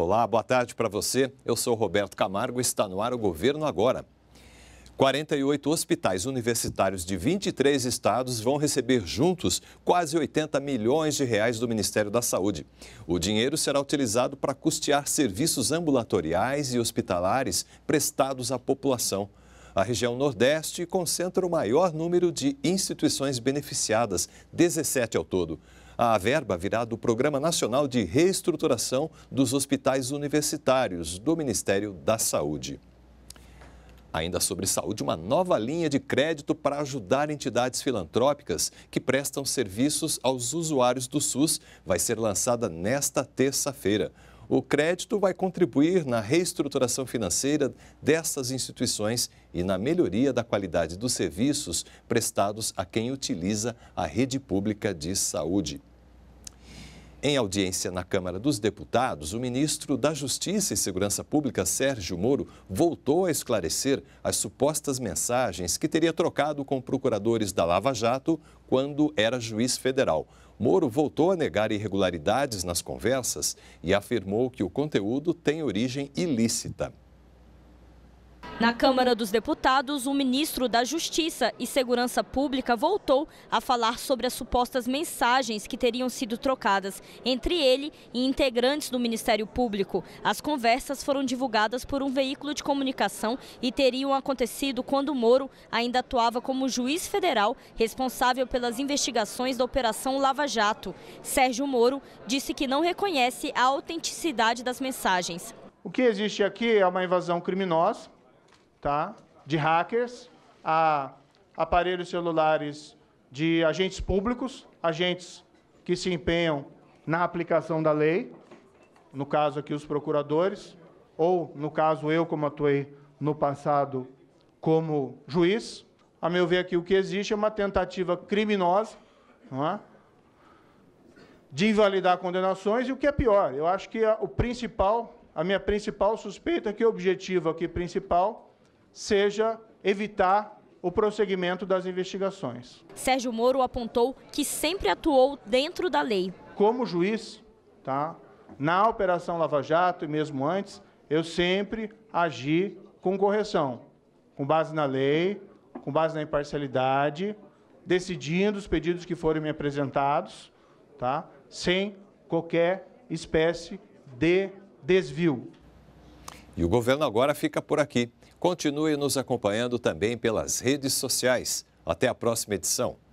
Olá, boa tarde para você. Eu sou Roberto Camargo e está no ar o Governo Agora. 48 hospitais universitários de 23 estados vão receber juntos quase 80 milhões de reais do Ministério da Saúde. O dinheiro será utilizado para custear serviços ambulatoriais e hospitalares prestados à população. A região Nordeste concentra o maior número de instituições beneficiadas, 17 ao todo. A verba virá do Programa Nacional de Reestruturação dos Hospitais Universitários do Ministério da Saúde. Ainda sobre saúde, uma nova linha de crédito para ajudar entidades filantrópicas que prestam serviços aos usuários do SUS vai ser lançada nesta terça-feira. O crédito vai contribuir na reestruturação financeira dessas instituições e na melhoria da qualidade dos serviços prestados a quem utiliza a rede pública de saúde. Em audiência na Câmara dos Deputados, o ministro da Justiça e Segurança Pública, Sérgio Moro, voltou a esclarecer as supostas mensagens que teria trocado com procuradores da Lava Jato quando era juiz federal. Moro voltou a negar irregularidades nas conversas e afirmou que o conteúdo tem origem ilícita. Na Câmara dos Deputados, o ministro da Justiça e Segurança Pública voltou a falar sobre as supostas mensagens que teriam sido trocadas entre ele e integrantes do Ministério Público. As conversas foram divulgadas por um veículo de comunicação e teriam acontecido quando Moro ainda atuava como juiz federal responsável pelas investigações da Operação Lava Jato. Sérgio Moro disse que não reconhece a autenticidade das mensagens. O que existe aqui é uma invasão criminosa tá? de hackers a aparelhos celulares de agentes públicos, agentes que se empenham na aplicação da lei, no caso aqui os procuradores, ou no caso eu, como atuei no passado como juiz. A meu ver, aqui o que existe é uma tentativa criminosa não é? de invalidar condenações, e o que é pior, eu acho que a, o principal, a minha principal suspeita, é que o objetivo aqui principal seja evitar o prosseguimento das investigações. Sérgio Moro apontou que sempre atuou dentro da lei. Como juiz, tá? na Operação Lava Jato e mesmo antes, eu sempre agi com correção, com base na lei, com base na imparcialidade, decidindo os pedidos que forem me apresentados, tá? sem qualquer espécie de desvio. E o governo agora fica por aqui. Continue nos acompanhando também pelas redes sociais. Até a próxima edição.